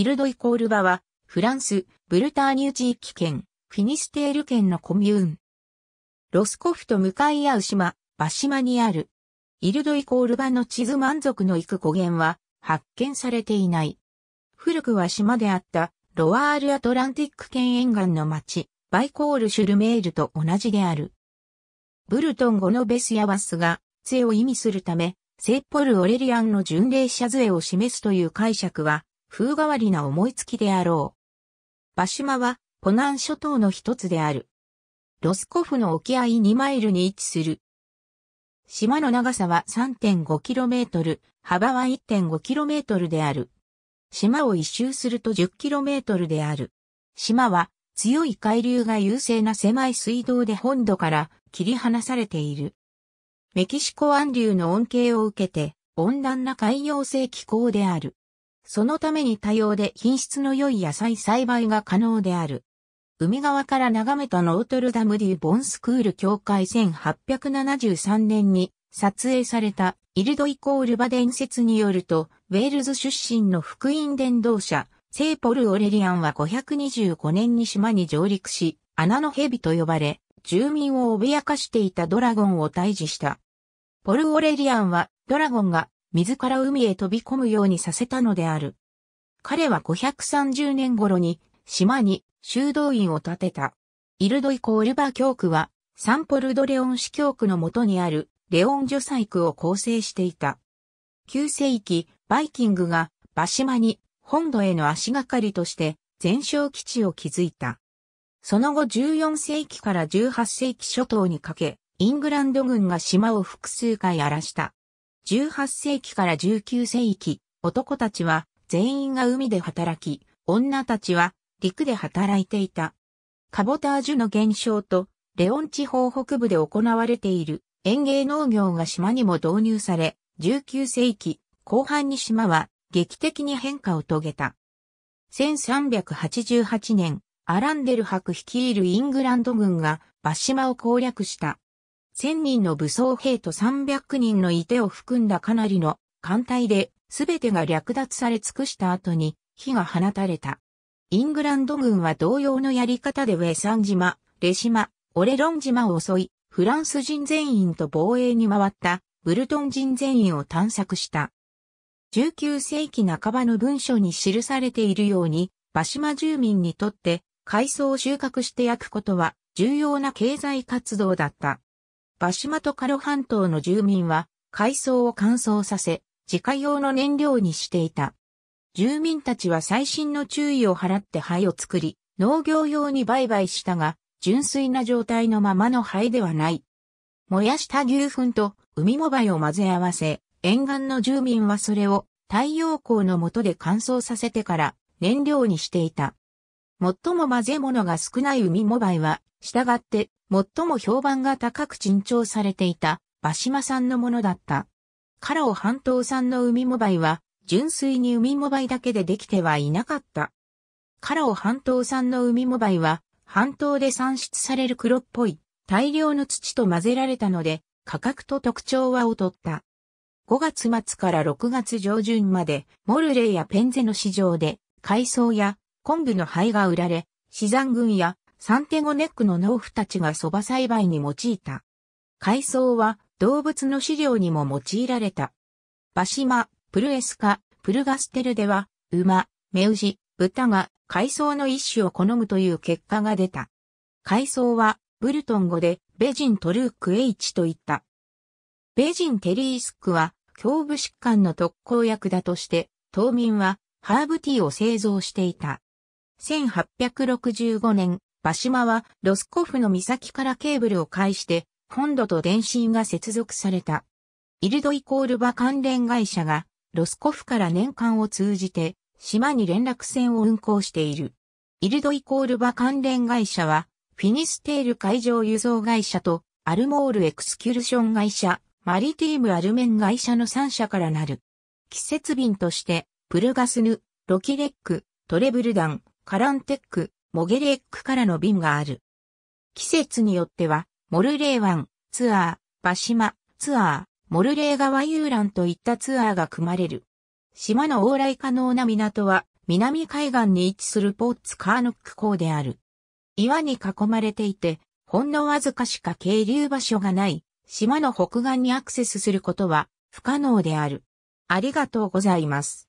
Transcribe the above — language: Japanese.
イルドイコールバは、フランス、ブルターニュ地域圏、フィニステール県のコミューン。ロスコフと向かい合う島、バシマにある。イルドイコールバの地図満足のいく語源は、発見されていない。古くは島であった、ロワールアトランティック圏沿岸の町、バイコール・シュルメールと同じである。ブルトン語のベスやワスが、杖を意味するため、セッポル・オレリアンの巡礼者杖を示すという解釈は、風変わりな思いつきであろう。場島は、湖南諸島の一つである。ロスコフの沖合2マイルに位置する。島の長さは 3.5km、幅は 1.5km である。島を一周すると 10km である。島は強い海流が優勢な狭い水道で本土から切り離されている。メキシコ湾流の恩恵を受けて温暖な海洋性気候である。そのために多様で品質の良い野菜栽培が可能である。海側から眺めたノートルダム・デュ・ボンスクール教会1873年に撮影されたイルドイコールバ伝説によると、ウェールズ出身の福音伝道者、聖ポル・オレリアンは525年に島に上陸し、穴の蛇と呼ばれ、住民を脅かしていたドラゴンを退治した。ポル・オレリアンは、ドラゴンが自ら海へ飛び込むようにさせたのである。彼は530年頃に島に修道院を建てた。イルドイコールバ教区はサンポルドレオン市教区の下にあるレオン女祭区を構成していた。9世紀、バイキングが馬島に本土への足がかりとして全焼基地を築いた。その後14世紀から18世紀初頭にかけ、イングランド軍が島を複数回荒らした。18世紀から19世紀、男たちは全員が海で働き、女たちは陸で働いていた。カボタージュの現象と、レオン地方北部で行われている園芸農業が島にも導入され、19世紀後半に島は劇的に変化を遂げた。1388年、アランデル博率いるイングランド軍がバシマを攻略した。1000人の武装兵と300人のいてを含んだかなりの艦隊で、全てが略奪され尽くした後に火が放たれた。イングランド軍は同様のやり方でウェサン島、レ島、オレロン島を襲い、フランス人全員と防衛に回ったブルトン人全員を探索した。19世紀半ばの文書に記されているように、場島住民にとって海藻を収穫して焼くことは重要な経済活動だった。バシマトカロ半島の住民は海藻を乾燥させ、自家用の燃料にしていた。住民たちは最新の注意を払って灰を作り、農業用に売買したが、純粋な状態のままの灰ではない。燃やした牛糞と海藻灰を混ぜ合わせ、沿岸の住民はそれを太陽光の下で乾燥させてから燃料にしていた。最も混ぜ物が少ない海藻灰はしたがって、最も評判が高く珍重されていた、馬島産のものだった。カラオ半島産の海モバイは、純粋に海モバイだけでできてはいなかった。カラオ半島産の海モバイは、半島で産出される黒っぽい大量の土と混ぜられたので、価格と特徴は劣った。5月末から6月上旬まで、モルレーやペンゼの市場で、海藻や昆布の灰が売られ、死産群やサンテゴネックの農夫たちが蕎麦栽培に用いた。海藻は動物の飼料にも用いられた。バシマ、プルエスカ、プルガステルでは、馬、メウジ、豚が海藻の一種を好むという結果が出た。海藻はブルトン語でベジントルークエイチと言った。ベジンテリースクは胸部疾患の特効薬だとして島民はハーブティーを製造していた。1865年、馬島はロスコフの岬からケーブルを介して本土と電信が接続された。イルドイコールバ関連会社がロスコフから年間を通じて島に連絡船を運航している。イルドイコールバ関連会社はフィニステール海上輸送会社とアルモールエクスキュルション会社、マリティームアルメン会社の3社からなる。季節便として、プルガスヌ、ロキレック、トレブルダン、カランテック、モゲレックからの便がある。季節によっては、モルレー湾、ツアー、シ島、ツアー、モルレー川遊覧といったツアーが組まれる。島の往来可能な港は、南海岸に位置するポッツカーノック港である。岩に囲まれていて、ほんのわずかしか渓流場所がない、島の北岸にアクセスすることは不可能である。ありがとうございます。